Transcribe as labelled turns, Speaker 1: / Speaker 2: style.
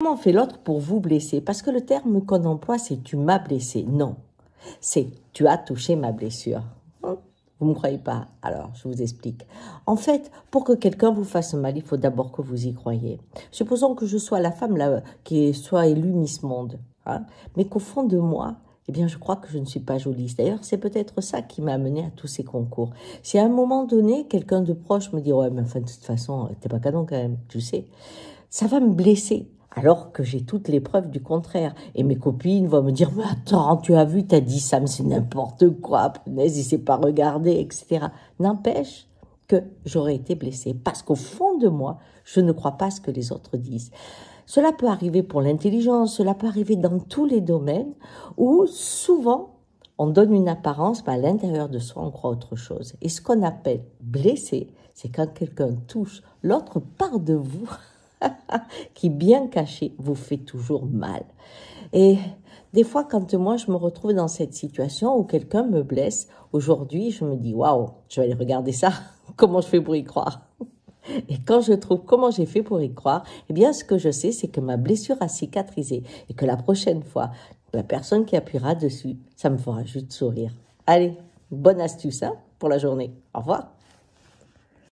Speaker 1: Comment fait l'autre pour vous blesser Parce que le terme qu'on emploie, c'est tu m'as blessé. Non, c'est tu as touché ma blessure. Hein? Vous ne me croyez pas Alors, je vous explique. En fait, pour que quelqu'un vous fasse mal, il faut d'abord que vous y croyez. Supposons que je sois la femme là, qui soit élue Miss Monde, hein, mais qu'au fond de moi, eh bien, je crois que je ne suis pas jolie. D'ailleurs, c'est peut-être ça qui m'a amené à tous ces concours. Si à un moment donné, quelqu'un de proche me dit, ouais, mais enfin, de toute façon, t'es pas canon quand même, tu sais, ça va me blesser alors que j'ai toutes les preuves du contraire. Et mes copines vont me dire, mais attends, tu as vu, tu as dit ça, mais c'est n'importe quoi, punaise, il c'est pas regardé, etc. N'empêche que j'aurais été blessée, parce qu'au fond de moi, je ne crois pas ce que les autres disent. Cela peut arriver pour l'intelligence, cela peut arriver dans tous les domaines où souvent on donne une apparence, mais à l'intérieur de soi, on croit autre chose. Et ce qu'on appelle blessé, c'est quand quelqu'un touche l'autre part de vous qui, bien caché, vous fait toujours mal. Et des fois, quand moi je me retrouve dans cette situation où quelqu'un me blesse, aujourd'hui, je me dis waouh, je vais aller regarder ça. Comment je fais pour y croire et quand je trouve comment j'ai fait pour y croire, eh bien, ce que je sais, c'est que ma blessure a cicatrisé et que la prochaine fois, la personne qui appuiera dessus, ça me fera juste sourire. Allez, bonne astuce hein, pour la journée. Au revoir.